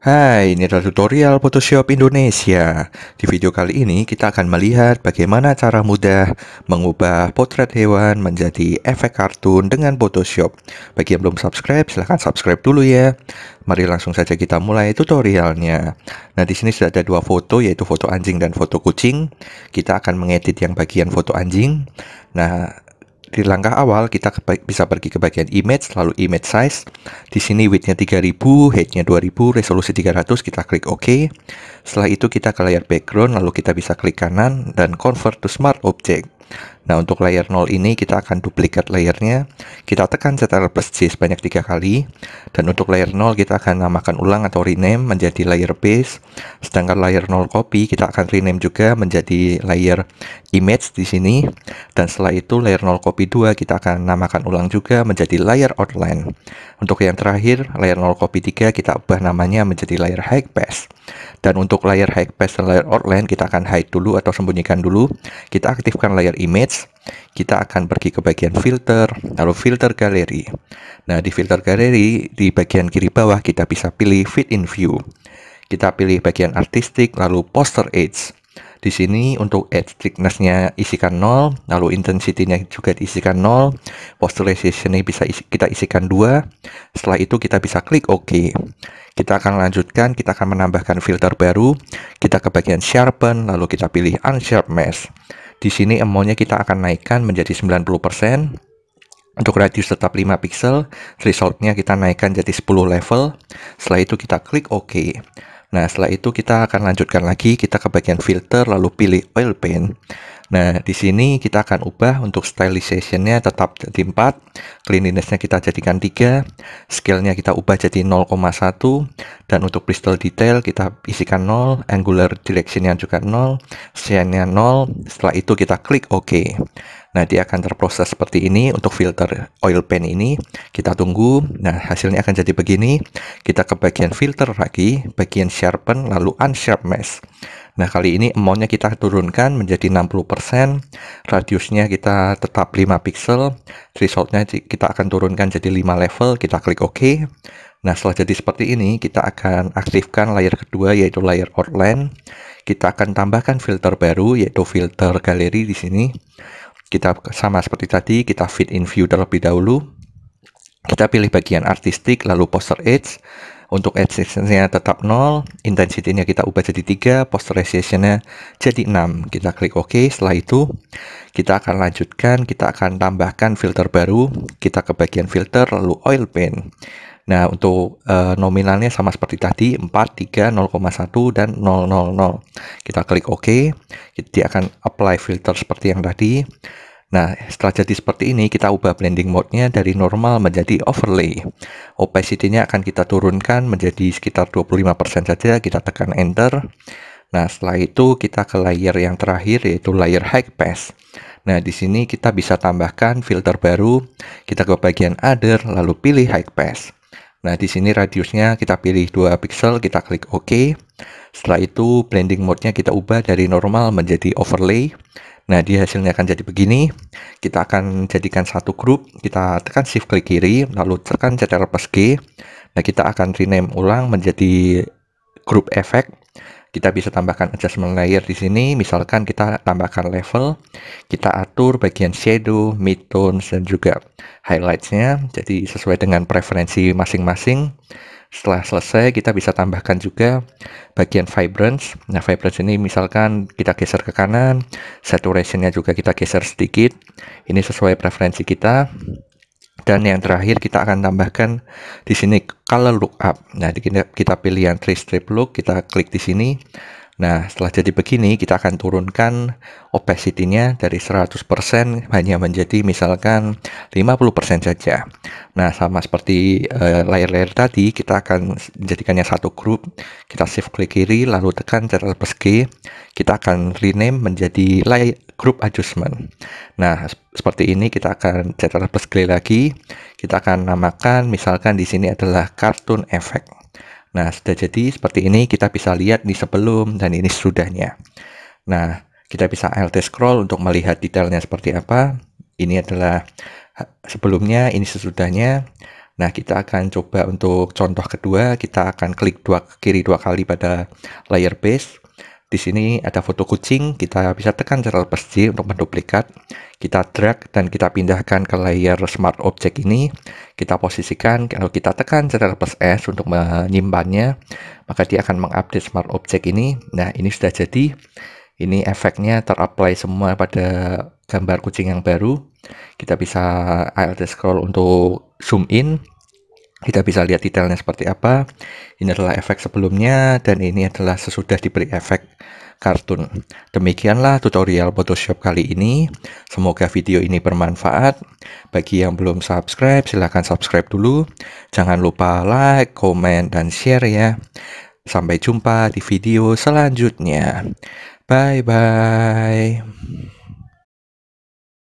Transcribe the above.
Hai, ini adalah tutorial Photoshop Indonesia. Di video kali ini kita akan melihat bagaimana cara mudah mengubah potret hewan menjadi efek kartun dengan Photoshop. Bagi yang belum subscribe, silahkan subscribe dulu ya. Mari langsung saja kita mulai tutorialnya. Nah, di sini sudah ada dua foto, yaitu foto anjing dan foto kucing. Kita akan mengedit yang bagian foto anjing. Nah, di langkah awal kita bisa pergi ke bagian image, lalu image size. Di sini Widthnya 3000, Heightnya 2000, resolusi 300, kita klik OK. Setelah itu kita ke layar background, lalu kita bisa klik kanan dan convert to smart object. Nah, untuk layer 0 ini kita akan duplikat layernya. Kita tekan Ctrl plus J sebanyak tiga kali. Dan untuk layer 0 kita akan namakan ulang atau rename menjadi layer base. Sedangkan layer 0 copy kita akan rename juga menjadi layer image di sini. Dan setelah itu layer 0 copy 2 kita akan namakan ulang juga menjadi layer outline. Untuk yang terakhir, layer 0 copy 3 kita ubah namanya menjadi layer high pass. Dan untuk layer high pass dan layer outline kita akan hide dulu atau sembunyikan dulu. Kita aktifkan layer image kita akan pergi ke bagian filter, lalu filter galeri. Nah, di filter galeri, di bagian kiri bawah kita bisa pilih fit in view. Kita pilih bagian artistik, lalu poster age. Di sini untuk edge thicknessnya isikan 0, lalu intensity-nya juga diisikan 0, posterization nya bisa isi, kita isikan 2. Setelah itu kita bisa klik OK. Kita akan lanjutkan, kita akan menambahkan filter baru. Kita ke bagian sharpen, lalu kita pilih unsharp mesh. Di sini emonya kita akan naikkan menjadi 90%. Untuk radius tetap 5 pixel, threshold kita naikkan jadi 10 level. Setelah itu kita klik OK. Nah, setelah itu kita akan lanjutkan lagi, kita ke bagian filter, lalu pilih oil paint. Nah, di sini kita akan ubah untuk stylization-nya tetap jadi 4, cleanliness-nya kita jadikan 3, scale-nya kita ubah jadi 0,1, dan untuk crystal detail kita isikan 0, angular direction-nya juga 0, shine nya 0, setelah itu kita klik OK. Nah, dia akan terproses seperti ini untuk filter oil pan ini. Kita tunggu. Nah, hasilnya akan jadi begini. Kita ke bagian filter lagi, bagian sharpen, lalu unsharp mesh. Nah, kali ini amountnya kita turunkan menjadi 60%, radiusnya kita tetap 5 pixel, resultnya kita akan turunkan jadi 5 level, kita klik OK. Nah, setelah jadi seperti ini, kita akan aktifkan layer kedua yaitu layer outline. Kita akan tambahkan filter baru yaitu filter galeri di sini kita sama seperti tadi, kita fit in view terlebih dahulu. Kita pilih bagian artistik, lalu poster edge. Untuk edge nya tetap 0, intensity kita ubah jadi 3, poster nya jadi 6. Kita klik OK, setelah itu kita akan lanjutkan, kita akan tambahkan filter baru. Kita ke bagian filter, lalu oil paint. Nah, untuk uh, nominalnya sama seperti tadi 4, 3, 0,1 dan 000. Kita klik OK. Dia akan apply filter seperti yang tadi. Nah, setelah jadi seperti ini, kita ubah blending mode-nya dari normal menjadi overlay. Opacity-nya akan kita turunkan menjadi sekitar 25% saja, kita tekan enter. Nah, setelah itu kita ke layer yang terakhir, yaitu layer high pass. Nah, di sini kita bisa tambahkan filter baru, kita ke bagian other, lalu pilih high pass. Nah, di sini radiusnya kita pilih 2 pixel, kita klik OK. Setelah itu, blending mode-nya kita ubah dari normal menjadi overlay. Nah, dia hasilnya akan jadi begini. Kita akan jadikan satu grup, kita tekan shift klik kiri, lalu tekan CTRL plus G. Nah, kita akan rename ulang menjadi group effect kita bisa tambahkan adjustment layer di sini misalkan kita tambahkan level kita atur bagian shadow midtones dan juga highlightsnya jadi sesuai dengan preferensi masing-masing setelah selesai kita bisa tambahkan juga bagian vibrance nah vibrance ini misalkan kita geser ke kanan saturationnya juga kita geser sedikit ini sesuai preferensi kita dan yang terakhir kita akan tambahkan di sini color lookup. Nah, kita, kita pilih yang three strip look, kita klik di sini. Nah, setelah jadi begini, kita akan turunkan opacity-nya dari 100% hanya menjadi misalkan 50% saja. Nah, sama seperti eh, layer-layer uh, tadi, kita akan menjadikannya satu grup. Kita shift klik kiri, lalu tekan Ctrl plus G. Kita akan rename menjadi layer, group adjustment. Nah, seperti ini kita akan cetak plus sekali lagi. Kita akan namakan misalkan di sini adalah kartun efek. Nah, sudah jadi seperti ini kita bisa lihat di sebelum dan ini sudahnya. Nah, kita bisa alt scroll untuk melihat detailnya seperti apa. Ini adalah sebelumnya, ini sesudahnya. Nah, kita akan coba untuk contoh kedua, kita akan klik dua kiri dua kali pada layer base. Di sini ada foto kucing, kita bisa tekan Ctrl plus J untuk menduplikat. Kita drag dan kita pindahkan ke layer Smart Object ini. Kita posisikan, kalau kita tekan Ctrl plus S untuk menyimpannya, maka dia akan mengupdate Smart Object ini. Nah, ini sudah jadi. Ini efeknya terapply semua pada gambar kucing yang baru. Kita bisa alt scroll untuk zoom in kita bisa lihat detailnya seperti apa ini adalah efek sebelumnya dan ini adalah sesudah diberi efek kartun demikianlah tutorial Photoshop kali ini semoga video ini bermanfaat bagi yang belum subscribe silahkan subscribe dulu jangan lupa like, comment dan share ya sampai jumpa di video selanjutnya bye bye